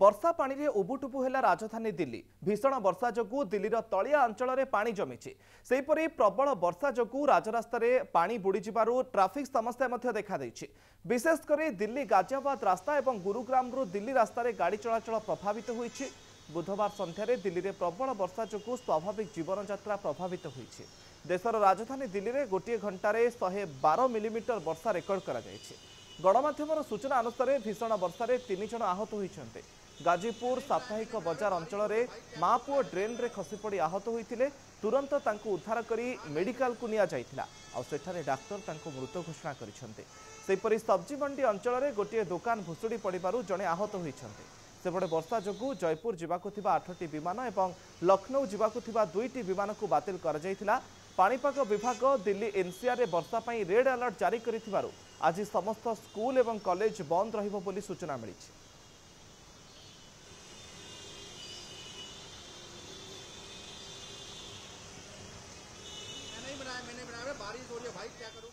ବର୍ଷା ପାଣିରେ ଉବୁଟୁପୁ ହେଲା ରାଜଧାନୀ ଦିଲ୍ଲୀ ଭୀଷଣ ବର୍ଷା ଯୋଗୁଁ ଦିଲ୍ଲୀର ତଳିଆ ଅଞ୍ଚଳରେ ପାଣି ଜମିଛି ସେହିପରି ପ୍ରବଳ ବର୍ଷା ଯୋଗୁଁ ରାଜରାସ୍ତାରେ ପାଣି ବୁଡ଼ିଯିବାରୁ ଟ୍ରାଫିକ୍ ସମସ୍ୟା ମଧ୍ୟ ଦେଖାଦେଇଛି ବିଶେଷ କରି ଦିଲ୍ଲୀ ଗାଜିଆବାଦ ରାସ୍ତା ଏବଂ ଗୁରୁଗ୍ରାମରୁ ଦିଲ୍ଲୀ ରାସ୍ତାରେ ଗାଡ଼ି ଚଳାଚଳ ପ୍ରଭାବିତ ହୋଇଛି ବୁଧବାର ସନ୍ଧ୍ୟାରେ ଦିଲ୍ଲୀରେ ପ୍ରବଳ ବର୍ଷା ଯୋଗୁଁ ସ୍ୱାଭାବିକ ଜୀବନଯାତ୍ରା ପ୍ରଭାବିତ ହୋଇଛି ଦେଶର ରାଜଧାନୀ ଦିଲ୍ଲୀରେ ଗୋଟିଏ ଘଣ୍ଟାରେ ଶହେ ବାର ମିଲିମିଟର ବର୍ଷା ରେକର୍ଡ କରାଯାଇଛି ଗଣମାଧ୍ୟମର ସୂଚନା ଅନୁସାରେ ଭୀଷଣ ବର୍ଷାରେ ତିନି ଜଣ ଆହତ ହୋଇଛନ୍ତି ଗାଜିପୁର ସାପ୍ତାହିକ ବଜାର ଅଞ୍ଚଳରେ ମା ପୁଅ ଡ୍ରେନ୍ରେ ଖସିପଡ଼ି ଆହତ ହୋଇଥିଲେ ତୁରନ୍ତ ତାଙ୍କୁ ଉଦ୍ଧାର କରି ମେଡିକାଲକୁ ନିଆଯାଇଥିଲା ଆଉ ସେଠାରେ ଡାକ୍ତର ତାଙ୍କୁ ମୃତ ଘୋଷଣା କରିଛନ୍ତି ସେହିପରି ସବ୍ଜି ମଣ୍ଡି ଅଞ୍ଚଳରେ ଗୋଟିଏ ଦୋକାନ ଭୁଷୁଡ଼ି ପଡ଼ିବାରୁ ଜଣେ ଆହତ ହୋଇଛନ୍ତି ସେପଟେ ବର୍ଷା ଯୋଗୁଁ ଜୟପୁର ଯିବାକୁ ଥିବା ଆଠଟି ବିମାନ ଏବଂ ଲକ୍ଷ୍ନୌ ଯିବାକୁ ଥିବା ଦୁଇଟି ବିମାନକୁ ବାତିଲ କରାଯାଇଥିଲା ପାଣିପାଗ ବିଭାଗ ଦିଲ୍ଲୀ ଏନ୍ସିଆର୍ରେ ବର୍ଷା ପାଇଁ ରେଡ୍ ଆଲର୍ଟ ଜାରି କରିଥିବାରୁ ଆଜି ସମସ୍ତ ସ୍କୁଲ ଏବଂ କଲେଜ ବନ୍ଦ ରହିବ ବୋଲି ସୂଚନା ମିଳିଛି ବାରିଶ ହୋଇ ଭାଇ କ୍ୟା